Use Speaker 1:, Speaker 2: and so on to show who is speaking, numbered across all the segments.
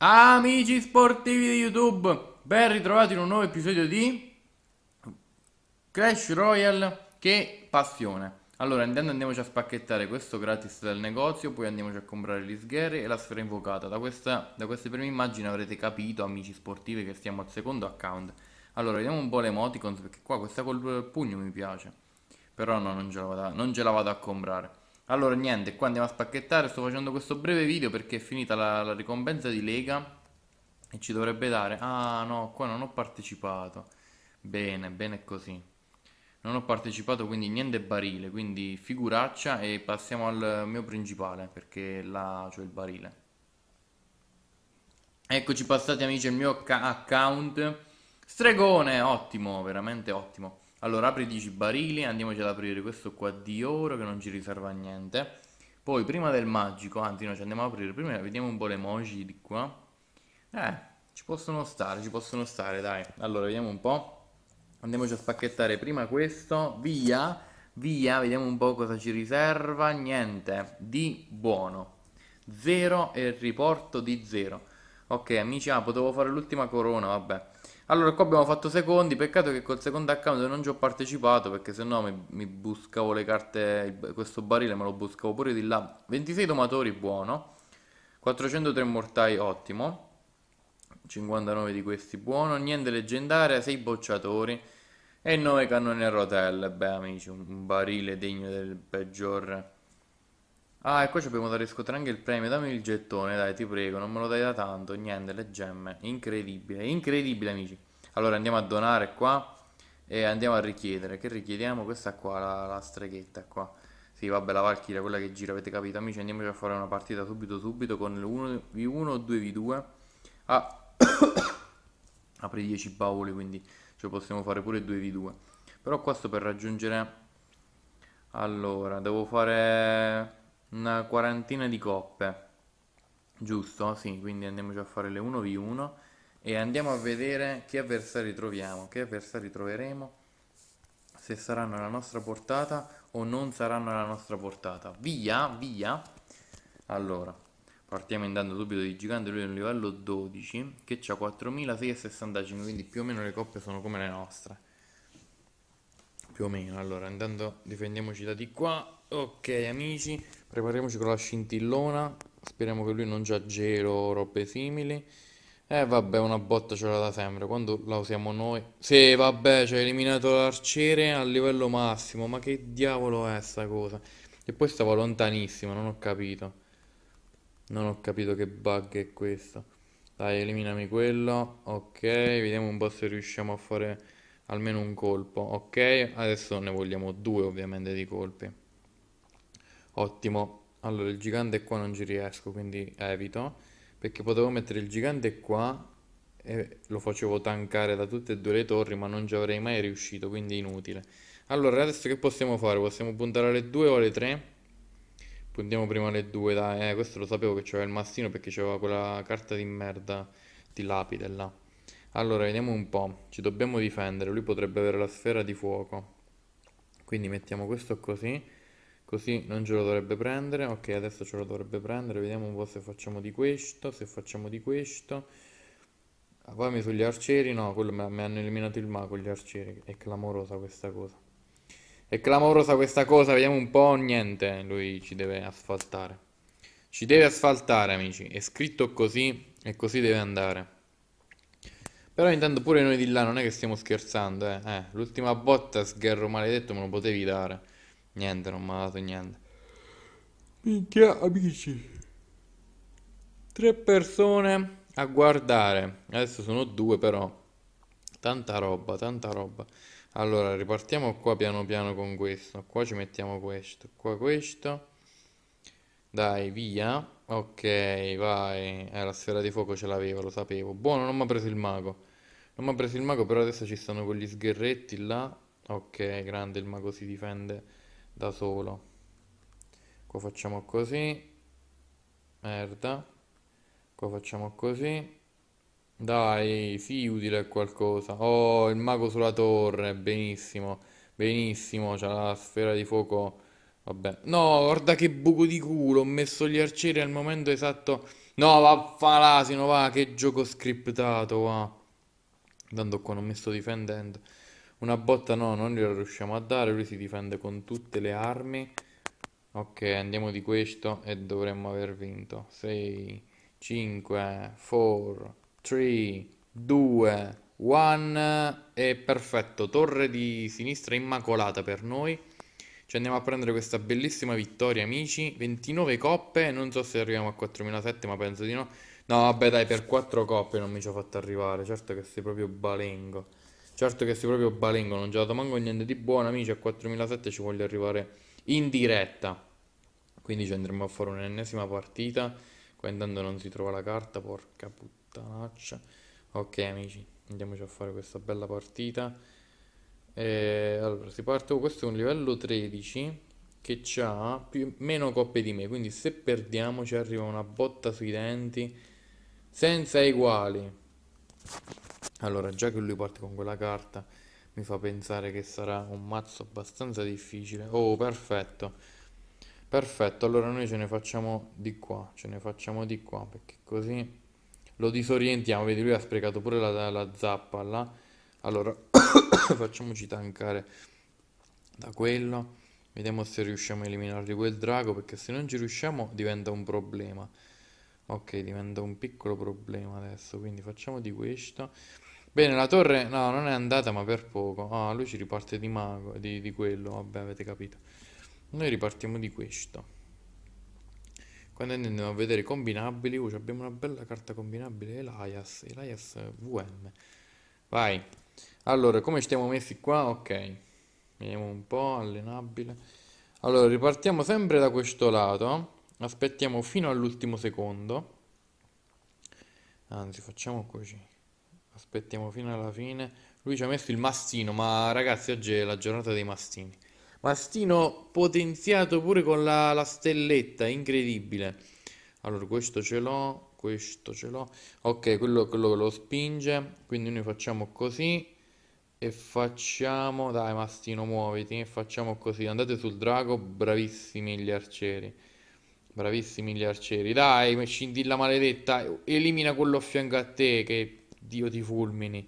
Speaker 1: Amici sportivi di YouTube, ben ritrovati in un nuovo episodio di Crash Royale. Che passione! Allora, intanto andiamoci a spacchettare questo gratis del negozio, poi andiamoci a comprare gli sgherri e la sfera invocata. Da, questa, da queste prime immagini avrete capito, amici sportivi, che stiamo al secondo account. Allora, vediamo un po' le emoticons, perché qua questa col eh, pugno mi piace. Però no, non ce la vado a, ce la vado a comprare. Allora niente, qua andiamo a spacchettare, sto facendo questo breve video perché è finita la, la ricompensa di Lega e ci dovrebbe dare... Ah no, qua non ho partecipato. Bene, bene così. Non ho partecipato quindi niente barile, quindi figuraccia e passiamo al mio principale perché là c'è cioè il barile. Eccoci passati amici al mio ca- account. Stregone, ottimo, veramente ottimo. Allora apri 10 barili, andiamoci ad aprire questo qua di oro che non ci riserva niente. Poi prima del magico, anzi no, ci andiamo ad aprire prima, vediamo un po' le emoji di qua. Eh, ci possono stare, ci possono stare, dai. Allora, vediamo un po'. Andiamoci a spacchettare prima questo, via, via, vediamo un po' cosa ci riserva. Niente, di buono. Zero e riporto di zero. Ok, amici, ah, potevo fare l'ultima corona, vabbè. Allora qua abbiamo fatto secondi, peccato che col secondo account non ci ho partecipato perché sennò mi, mi buscavo le carte, questo barile me lo buscavo pure di là. 26 domatori buono, 403 mortai ottimo, 59 di questi buono, niente leggendaria, 6 bocciatori e 9 cannoni a rotelle. Beh amici, un barile degno del peggior Ah, e qua ci abbiamo da riscuotere anche il premio. Dammi il gettone, dai, ti prego. Non me lo dai da tanto. Niente, le gemme. Incredibile, incredibile, amici. Allora andiamo a donare qua e andiamo a richiedere. Che richiediamo? Questa qua, la, la streghetta qua. Sì, vabbè, la Valchiria, quella che gira, avete capito, amici. Andiamoci a fare una partita subito, subito con il 1 v 1 o 2v2. Ah, apri 10 bauli, quindi cioè possiamo fare pure 2v2. Però questo per raggiungere... Allora, devo fare una quarantina di coppe, giusto? Sì, quindi andiamoci a fare le 1v1 e andiamo a vedere che avversari troviamo, che avversari troveremo, se saranno alla nostra portata o non saranno alla nostra portata. Via, via! Allora, partiamo andando subito di gigante, lui è un livello 12 che ha 4665, quindi più o meno le coppe sono come le nostre più o meno. Allora, andando difendiamoci da di qua. Ok, amici, prepariamoci con la scintillona. Speriamo che lui non già gelo o robe simili. Eh vabbè, una botta ce l'ha da sempre. Quando la usiamo noi... Sì, vabbè, ci ha eliminato l'arciere a livello massimo. Ma che diavolo è sta cosa? E poi stava lontanissimo, non ho capito. Non ho capito che bug è questo. Dai, eliminami quello. Ok, vediamo un po' se riusciamo a fare almeno un colpo, ok? Adesso ne vogliamo due ovviamente di colpi. Ottimo. Allora, il gigante qua non ci riesco, quindi evito, perché potevo mettere il gigante qua e lo facevo tankare da tutte e due le torri, ma non ci avrei mai riuscito, quindi inutile. Allora, adesso che possiamo fare? Possiamo puntare alle due o alle tre? Puntiamo prima alle due, dai, eh, questo lo sapevo che c'era il mastino perché c'era quella carta di merda di lapide là. Allora, vediamo un po'. Ci dobbiamo difendere. Lui potrebbe avere la sfera di fuoco. Quindi mettiamo questo così. Così non ce lo dovrebbe prendere. Ok, adesso ce lo dovrebbe prendere. Vediamo un po' se facciamo di questo. Se facciamo di questo. Ah, poi mi sugli arcieri. No, quello mi hanno eliminato il mago. Gli arcieri. È clamorosa questa cosa. È clamorosa questa cosa. Vediamo un po'. Niente. Lui ci deve asfaltare. Ci deve asfaltare, amici. È scritto così. E così deve andare. Però intanto pure noi di là non è che stiamo scherzando, eh. eh l'ultima botta sgherro maledetto me lo potevi dare. Niente, non mi ha dato niente. Minchia, amici. Tre persone a guardare. Adesso sono due però. Tanta roba, tanta roba. Allora, ripartiamo qua piano piano con questo. Qua ci mettiamo questo, qua questo. Dai, via. Ok, vai. Eh, la sfera di fuoco ce l'avevo, lo sapevo. Buono, non mi ha preso il mago. No, ma ha preso il mago, però adesso ci stanno con gli sgherretti là. Ok, grande, il mago si difende da solo. Qua facciamo così. Merda. Qua facciamo così. Dai, sì, utile qualcosa. Oh, il mago sulla torre, benissimo. Benissimo, c'ha la sfera di fuoco. Vabbè. No, guarda che buco di culo, ho messo gli arcieri al momento esatto. No, vaffa l'asino, va, che gioco scriptato, va. Tanto qua non mi sto difendendo. Una botta no, non gliela riusciamo a dare. Lui si difende con tutte le armi. Ok, andiamo di questo e dovremmo aver vinto. 6, 5, 4, 3, 2, 1. E perfetto. Torre di sinistra immacolata per noi. Ci andiamo a prendere questa bellissima vittoria, amici. 29 coppe. Non so se arriviamo a 4007, ma penso di no. No, vabbè, dai, per quattro coppie non mi ci ho fatto arrivare. Certo che sei proprio balengo. Certo che sei proprio balengo. Non ci ho dato manco niente di buono, amici. A 4007 ci voglio arrivare in diretta. Quindi ci andremo a fare un'ennesima partita. Qua intanto non si trova la carta, porca puttanaccia. Ok, amici, andiamoci a fare questa bella partita. E allora, si parte. Oh, questo è un livello 13 che ha più, meno coppe di me. Quindi se perdiamo ci arriva una botta sui denti senza eguali. Allora, già che lui parte con quella carta, mi fa pensare che sarà un mazzo abbastanza difficile. Oh, perfetto. Perfetto, allora noi ce ne facciamo di qua, ce ne facciamo di qua, perché così lo disorientiamo. Vedi, lui ha sprecato pure la, la zappa là. Allora, facciamoci tankare da quello. Vediamo se riusciamo a eliminargli quel drago, perché se non ci riusciamo diventa un problema. Ok, diventa un piccolo problema adesso, quindi facciamo di questo. Bene, la torre no, non è andata ma per poco. Ah, lui ci riparte di mago, di, di quello, vabbè, avete capito. Noi ripartiamo di questo. Quando andiamo a vedere i combinabili, uh, abbiamo una bella carta combinabile, Elias, Elias VM. Vai. Allora, come stiamo messi qua? Ok. Vediamo un po', allenabile. Allora, ripartiamo sempre da questo lato aspettiamo fino all'ultimo secondo anzi facciamo così aspettiamo fino alla fine lui ci ha messo il mastino ma ragazzi oggi è la giornata dei mastini mastino potenziato pure con la, la stelletta incredibile allora questo ce l'ho questo ce l'ho ok quello, quello lo spinge quindi noi facciamo così e facciamo dai mastino muoviti e facciamo così andate sul drago bravissimi gli arcieri Bravissimi gli arcieri. Dai, scindilla maledetta, elimina quello a fianco a te che Dio ti fulmini.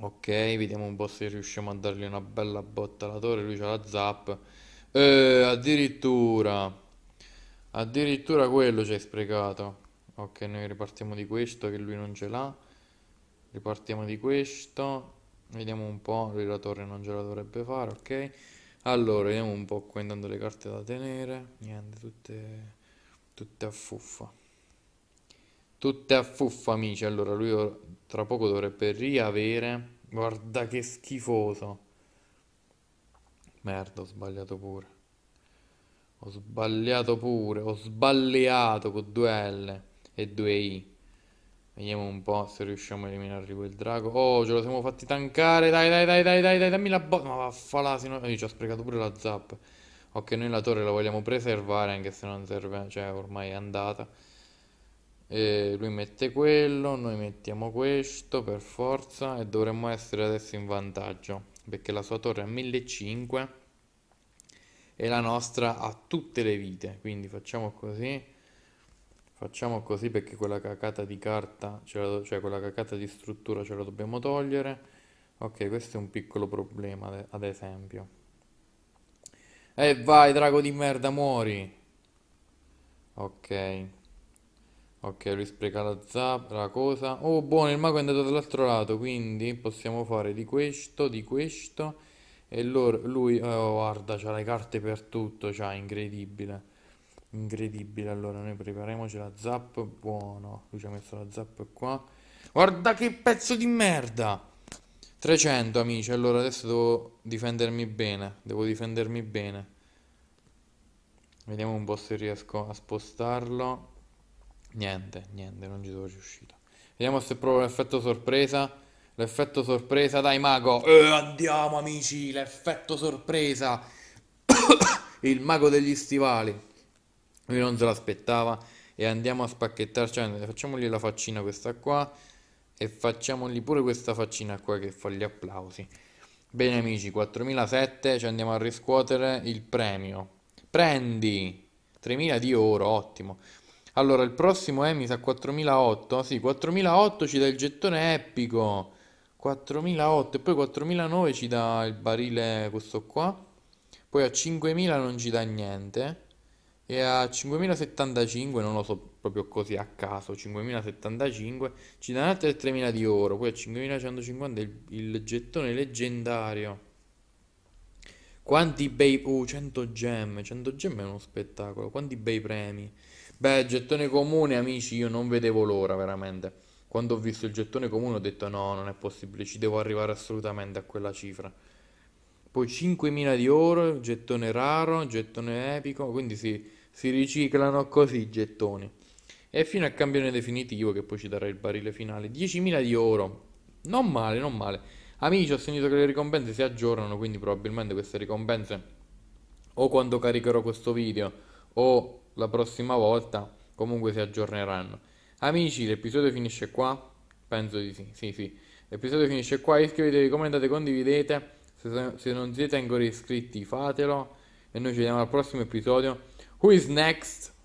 Speaker 1: Ok, vediamo un po' se riusciamo a dargli una bella botta alla torre. Lui c'ha la zap. Eh, addirittura. Addirittura quello ci hai sprecato. Ok, noi ripartiamo di questo che lui non ce l'ha. Ripartiamo di questo. Vediamo un po'. Lui la torre non ce la dovrebbe fare, ok. Allora, vediamo un po' qua intanto le carte da tenere. Niente, tutte, tutte a fuffa. Tutte a fuffa, amici. Allora, lui tra poco dovrebbe riavere. Guarda che schifoso. Merda, ho sbagliato pure. Ho sbagliato pure. Ho sbagliato con 2 L e 2 I. Vediamo un po' se riusciamo a eliminargli quel drago. Oh, ce lo siamo fatti tankare. Dai, dai, dai, dai, dai, dai dammi la botta. Ma vaffalà, se no... Eh, io ci ho sprecato pure la zap. Ok, noi la torre la vogliamo preservare, anche se non serve... Cioè, ormai è andata. E lui mette quello, noi mettiamo questo per forza e dovremmo essere adesso in vantaggio perché la sua torre è a 1500 e la nostra ha tutte le vite quindi facciamo così facciamo così perché quella cacata di carta, la, cioè quella cacata di struttura ce la dobbiamo togliere. Ok, questo è un piccolo problema, ad esempio. E eh vai, drago di merda, muori. Ok. Ok, lui spreca la zap, la cosa. Oh, buono, il mago è andato dall'altro lato, quindi possiamo fare di questo, di questo. E lui, oh, guarda, c'ha le carte per tutto, c'ha, incredibile. Incredibile, allora noi prepariamoci la zap, buono. Lui ci ha messo la zap qua. Guarda che pezzo di merda! 300 amici, allora adesso devo difendermi bene, devo difendermi bene. Vediamo un po' se riesco a spostarlo. Niente, niente, non ci sono riuscito. Vediamo se provo l'effetto sorpresa. L'effetto sorpresa, dai mago. Eh, andiamo amici, l'effetto sorpresa. Il mago degli stivali lui non se l'aspettava e andiamo a spacchettarci, cioè, facciamogli la faccina questa qua e facciamogli pure questa faccina qua che fa gli applausi. Bene amici, 4007 ci andiamo a riscuotere il premio. Prendi 3000 di oro, ottimo. Allora, il prossimo è mi sa 4008, sì, 4008 ci dà il gettone epico. 4008 e poi 4009 ci dà il barile questo qua. Poi a 5000 non ci dà niente e a 5075 non lo so proprio così a caso 5075 ci danno altri 3000 di oro poi a 5150 il, il gettone leggendario quanti bei uh, 100 gemme 100 gemme è uno spettacolo quanti bei premi beh gettone comune amici io non vedevo l'ora veramente quando ho visto il gettone comune ho detto no non è possibile ci devo arrivare assolutamente a quella cifra poi 5000 di oro gettone raro gettone epico quindi sì si riciclano così i gettoni. E fino al campione definitivo, che poi ci darà il barile finale, 10.000 di oro. Non male, non male. Amici, ho sentito che le ricompense si aggiornano, quindi probabilmente queste ricompense o quando caricherò questo video o la prossima volta comunque si aggiorneranno. Amici, l'episodio finisce qua? Penso di sì, sì, sì. L'episodio finisce qua, iscrivetevi, commentate, condividete. Se, se non siete ancora iscritti fatelo e noi ci vediamo al prossimo episodio. who is next